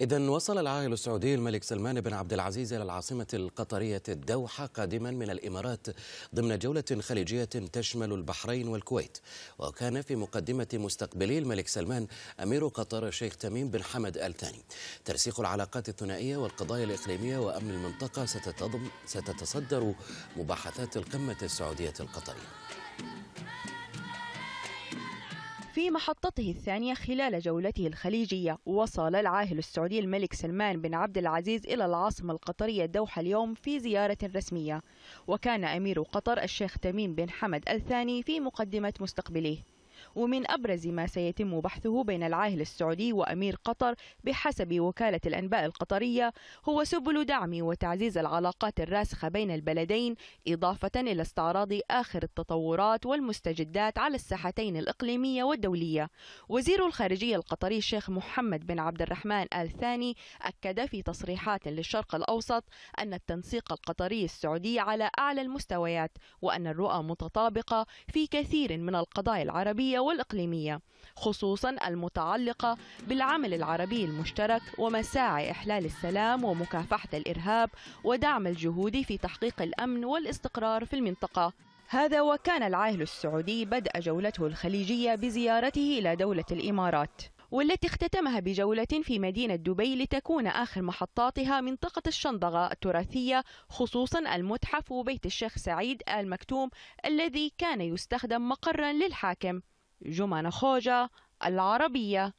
إذا وصل العاهل السعودي الملك سلمان بن عبد العزيز إلى العاصمة القطرية الدوحة قادما من الإمارات ضمن جولة خليجية تشمل البحرين والكويت وكان في مقدمة مستقبلي الملك سلمان أمير قطر الشيخ تميم بن حمد آل ثاني ترسيخ العلاقات الثنائية والقضايا الإقليمية وأمن المنطقة ستتصدر مباحثات القمة السعودية القطرية في محطته الثانية خلال جولته الخليجية وصل العاهل السعودي الملك سلمان بن عبد العزيز إلى العاصمة القطرية الدوحة اليوم في زيارة رسمية وكان أمير قطر الشيخ تميم بن حمد الثاني في مقدمة مستقبليه ومن أبرز ما سيتم بحثه بين العاهل السعودي وأمير قطر بحسب وكالة الأنباء القطرية هو سبل دعم وتعزيز العلاقات الراسخة بين البلدين إضافة إلى استعراض آخر التطورات والمستجدات على الساحتين الإقليمية والدولية وزير الخارجية القطري الشيخ محمد بن عبد الرحمن آل ثاني أكد في تصريحات للشرق الأوسط أن التنسيق القطري السعودي على أعلى المستويات وأن الرؤى متطابقة في كثير من القضايا العربية والإقليمية خصوصا المتعلقة بالعمل العربي المشترك ومساعي إحلال السلام ومكافحة الإرهاب ودعم الجهود في تحقيق الأمن والاستقرار في المنطقة هذا وكان العاهل السعودي بدأ جولته الخليجية بزيارته إلى دولة الإمارات والتي اختتمها بجولة في مدينة دبي لتكون آخر محطاتها منطقة الشنضغة التراثية خصوصا المتحف وبيت الشيخ سعيد آل مكتوم الذي كان يستخدم مقرا للحاكم جمان خوجة العربية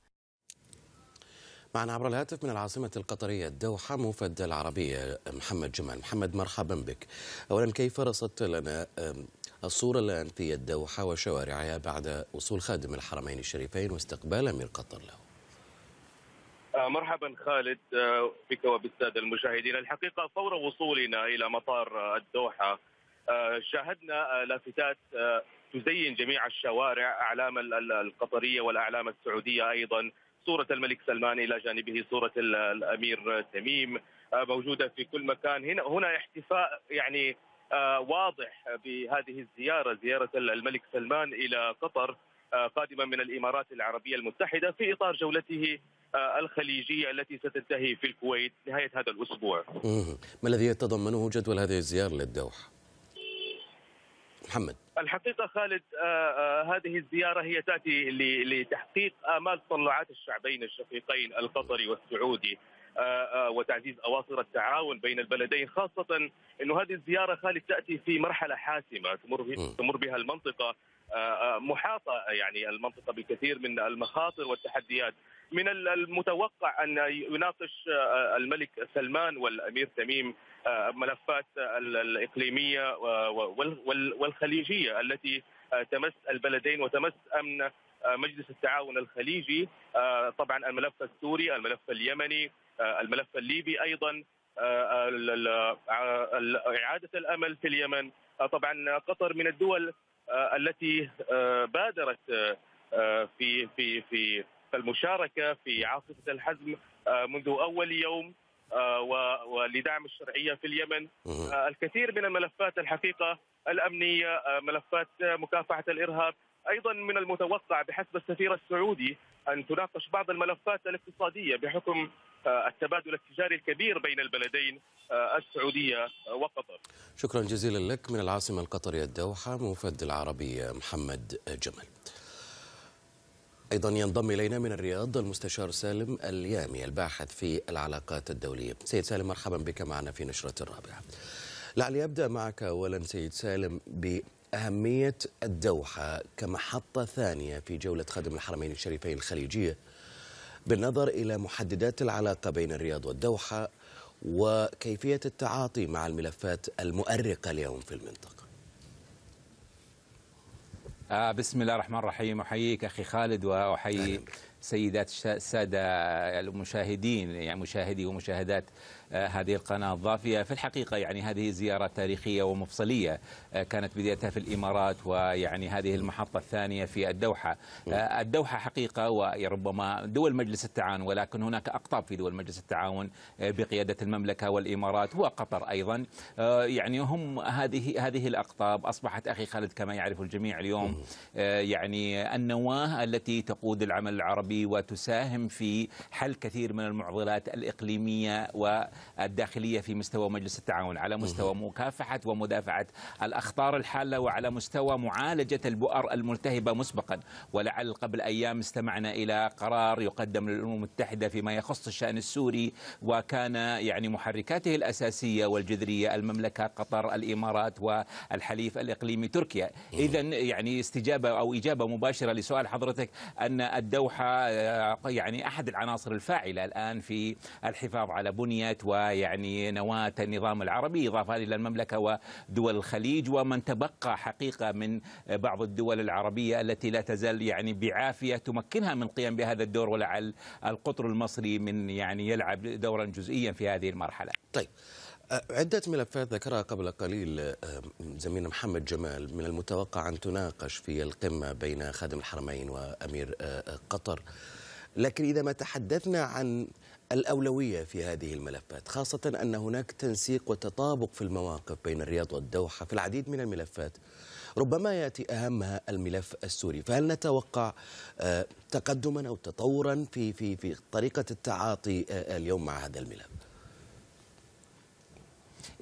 معنا عبر الهاتف من العاصمة القطرية الدوحة موفد العربية محمد جمال محمد مرحبا بك أولا كيف رصدت لنا الصورة الآن في الدوحة وشوارعها بعد وصول خادم الحرمين الشريفين واستقبال أمير قطر له آه، مرحبا خالد آه، بك وبالساده المشاهدين، الحقيقه فور وصولنا الى مطار الدوحه آه، شاهدنا لافتات تزين جميع الشوارع اعلام القطريه والاعلام السعوديه ايضا صوره الملك سلمان الى جانبه صوره الامير تميم آه، موجوده في كل مكان هنا هنا احتفاء يعني آه، واضح بهذه الزياره زياره الملك سلمان الى قطر آه، قادما من الامارات العربيه المتحده في اطار جولته الخليجيه التي ستنتهي في الكويت نهايه هذا الاسبوع. ما الذي يتضمنه جدول هذه الزياره للدوحه؟ محمد الحقيقة خالد آه، آه، هذه الزيارة هي تأتي لتحقيق آمال تطلعات الشعبين الشقيقين القطري والسعودي آه، وتعزيز اواصر التعاون بين البلدين خاصه انه هذه الزياره خالد تاتي في مرحله حاسمه تمر تمر بها المنطقه آه، آه، محاطه يعني المنطقه بالكثير من المخاطر والتحديات من المتوقع ان يناقش آه، الملك سلمان والامير تميم ملفات الاقليميه والخليجيه التي تمس البلدين وتمس امن مجلس التعاون الخليجي طبعا الملف السوري الملف اليمني الملف الليبي ايضا اعاده الامل في اليمن طبعا قطر من الدول آه، التي آه، بادرت آه، في في في المشاركه في عاصفه الحزم منذ اول يوم ولدعم الشرعيه في اليمن الكثير من الملفات الحقيقه الامنيه ملفات مكافحه الارهاب ايضا من المتوقع بحسب السفير السعودي ان تناقش بعض الملفات الاقتصاديه بحكم آه، التبادل التجاري الكبير بين البلدين آه، السعوديه وقطر. شكرا جزيلا لك من العاصمه القطريه الدوحه موفد العربيه محمد جمل. ايضا ينضم الينا من الرياض المستشار سالم اليامي الباحث في العلاقات الدوليه. سيد سالم مرحبا بك معنا في نشره الرابعه. لعلي ابدا معك اولا سيد سالم ب أهمية الدوحة كمحطة ثانية في جولة خدم الحرمين الشريفين الخليجية بالنظر إلى محددات العلاقة بين الرياض والدوحة وكيفية التعاطي مع الملفات المؤرقة اليوم في المنطقة آه، بسم الله الرحمن الرحيم أحييك أخي خالد وأحيي سيدات السادة المشاهدين يعني مشاهدي ومشاهدات آه، هذه القناة الضافية في الحقيقة يعني هذه زيارة تاريخية ومفصلية آه، كانت بدايتها في الإمارات ويعني هذه المحطة الثانية في الدوحة آه، الدوحة حقيقة وربما دول مجلس التعاون ولكن هناك أقطاب في دول مجلس التعاون بقيادة المملكة والإمارات وقطر أيضا يعني هم هذه هذه الأقطاب أصبحت أخي خالد كما يعرف الجميع اليوم يعني النواة التي تقود العمل العربي وتساهم في حل كثير من المعضلات الإقليمية و الداخلية في مستوى مجلس التعاون على مستوى مكافحة ومدافعة الأخطار الحالة وعلى مستوى معالجة البؤر الملتهبة مسبقا ولعل قبل أيام استمعنا إلى قرار يقدم للأمم المتحدة فيما يخص الشأن السوري وكان يعني محركاته الأساسية والجذرية المملكة قطر الإمارات والحليف الإقليمي تركيا إذا يعني استجابة أو إجابة مباشرة لسؤال حضرتك أن الدوحة آه، يعني أحد العناصر الفاعلة الآن في الحفاظ على بنية و ويعني نواة النظام العربي إضافة إلى المملكة ودول الخليج ومن تبقى حقيقة من بعض الدول العربية التي لا تزال يعني بعافية تمكنها من القيام بهذا الدور ولعل القطر المصري من يعني يلعب دورا جزئيا في هذه المرحلة طيب أه، عدة ملفات ذكرها قبل قليل أه، زميلنا محمد جمال من المتوقع أن تناقش في القمة بين خادم الحرمين وأمير أه، قطر لكن إذا ما تحدثنا عن الأولوية في هذه الملفات خاصة أن هناك تنسيق وتطابق في المواقف بين الرياض والدوحة في العديد من الملفات ربما يأتي أهمها الملف السوري فهل نتوقع آه، تقدما أو تطورا في, في, في طريقة التعاطي آه، اليوم مع هذا الملف؟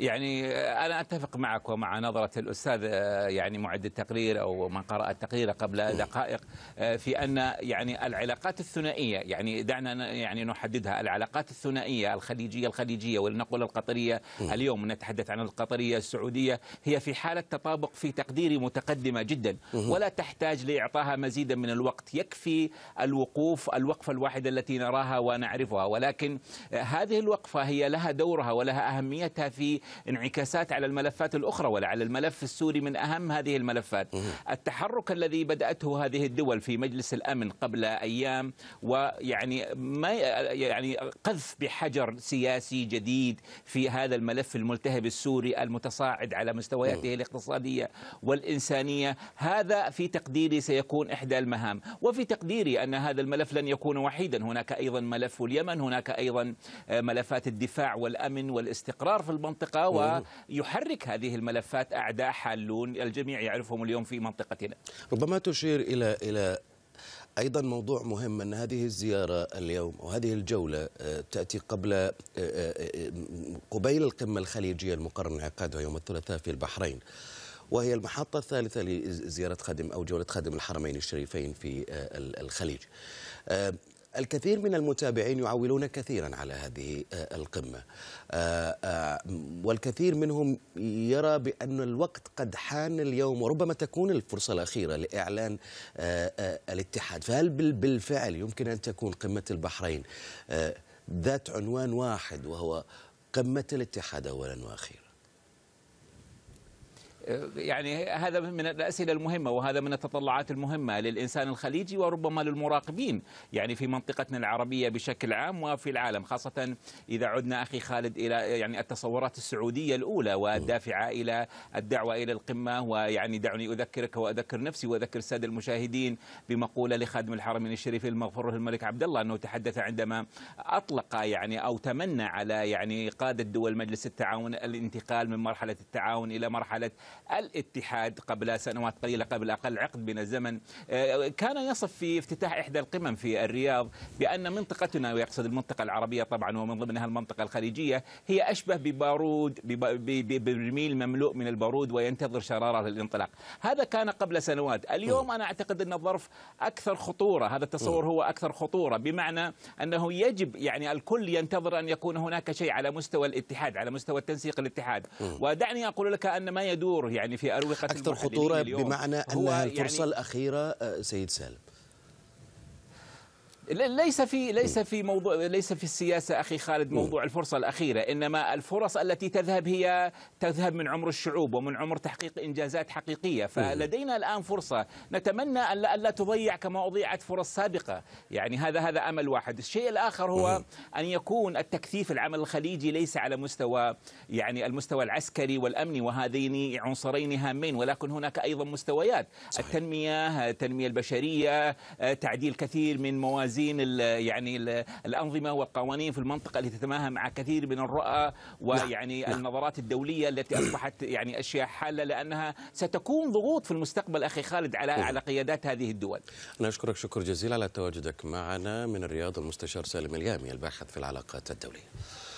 يعني آه، انا اتفق معك ومع نظره الاستاذ آه، يعني معد التقرير او من قرأ التقرير قبل دقائق آه، في ان يعني العلاقات الثنائيه يعني دعنا يعني نحددها العلاقات الثنائيه الخليجيه الخليجيه ولنقل القطريه اليوم نتحدث عن القطريه السعوديه هي في حاله تطابق في تقديري متقدمه جدا ولا تحتاج لاعطاها مزيدا من الوقت يكفي الوقوف الوقفه الواحده التي نراها ونعرفها ولكن هذه الوقفه هي لها دورها ولها اهميتها في انعكاسات على الملفات الأخرى ولعل الملف السوري من أهم هذه الملفات التحرك الذي بدأته هذه الدول في مجلس الأمن قبل أيام ويعني ما يعني قذف بحجر سياسي جديد في هذا الملف الملتهب السوري المتصاعد على مستوياته الاقتصادية والإنسانية هذا في تقديري سيكون إحدى المهام وفي تقديري أن هذا الملف لن يكون وحيدا هناك أيضا ملف اليمن هناك أيضا آه، ملفات الدفاع والأمن والاستقرار في المنطقة المنطقة ويحرك هذه الملفات أعداء حالون الجميع يعرفهم اليوم في منطقتنا ربما تشير إلى إلى ايضا موضوع مهم ان هذه الزياره اليوم وهذه الجوله آه، تاتي قبل آه، آه، قبيل القمه الخليجيه المقرر انعقادها يوم الثلاثاء في البحرين وهي المحطه الثالثه لزياره خادم او جوله خادم الحرمين الشريفين في الخليج الكثير من المتابعين يعولون كثيرا على هذه آه، القمة آه، آه، والكثير منهم يرى بأن الوقت قد حان اليوم وربما تكون الفرصة الأخيرة لإعلان الاتحاد فهل بالفعل يمكن أن تكون قمة البحرين ذات عنوان واحد وهو قمة الاتحاد أولا وأخيرا يعني هذا من الأسئلة المهمة وهذا من التطلعات المهمة للإنسان الخليجي وربما للمراقبين يعني في منطقتنا العربية بشكل عام وفي العالم خاصة إذا عدنا أخي خالد إلى يعني التصورات السعودية الأولى والدافعة إلى الدعوة إلى القمة ويعني دعني أذكرك وأذكر نفسي وأذكر السادة المشاهدين بمقولة لخادم الحرمين الشريف المغفور الملك عبد الله أنه تحدث عندما أطلق يعني أو تمنى على يعني قادة دول مجلس التعاون الانتقال من مرحلة التعاون إلى مرحلة الاتحاد قبل سنوات قليله قبل اقل عقد من الزمن آه، كان يصف في افتتاح احدى القمم في الرياض بان منطقتنا ويقصد المنطقه العربيه طبعا ومن ضمنها المنطقه الخليجيه هي اشبه ببارود ببرميل مملوء من البارود وينتظر شراره الانطلاق هذا كان قبل سنوات اليوم انا اعتقد ان الظرف اكثر خطوره هذا التصور هو اكثر خطوره بمعنى انه يجب يعني الكل ينتظر ان يكون هناك شيء على مستوى الاتحاد على مستوى التنسيق الاتحاد ودعني اقول لك ان ما يدور يعني في أروقة أكثر خطورة بمعنى أنها الفرصة يعني الأخيرة آه، سيد سالم ليس في ليس في موضوع ليس في السياسه اخي خالد موضوع الفرصه الاخيره انما الفرص التي تذهب هي تذهب من عمر الشعوب ومن عمر تحقيق انجازات حقيقيه فلدينا الان فرصه نتمنى ان لا تضيع كما اضيعت فرص سابقه يعني هذا هذا امل واحد الشيء الاخر هو ان يكون التكثيف العمل الخليجي ليس على مستوى يعني المستوى العسكري والامني وهذين عنصرين هامين ولكن هناك ايضا مستويات التنميه التنميه البشريه آه، تعديل كثير من موازين تحسين ال يعني الـ الانظمه والقوانين في المنطقه التي تتماهى مع كثير من الرؤى نعم، ويعني لا. نعم. النظرات الدوليه التي اصبحت يعني اشياء حاله لانها ستكون ضغوط في المستقبل اخي خالد على نعم. على قيادات هذه الدول. انا اشكرك شكر جزيل على تواجدك معنا من الرياض المستشار سالم اليامي الباحث في العلاقات الدوليه.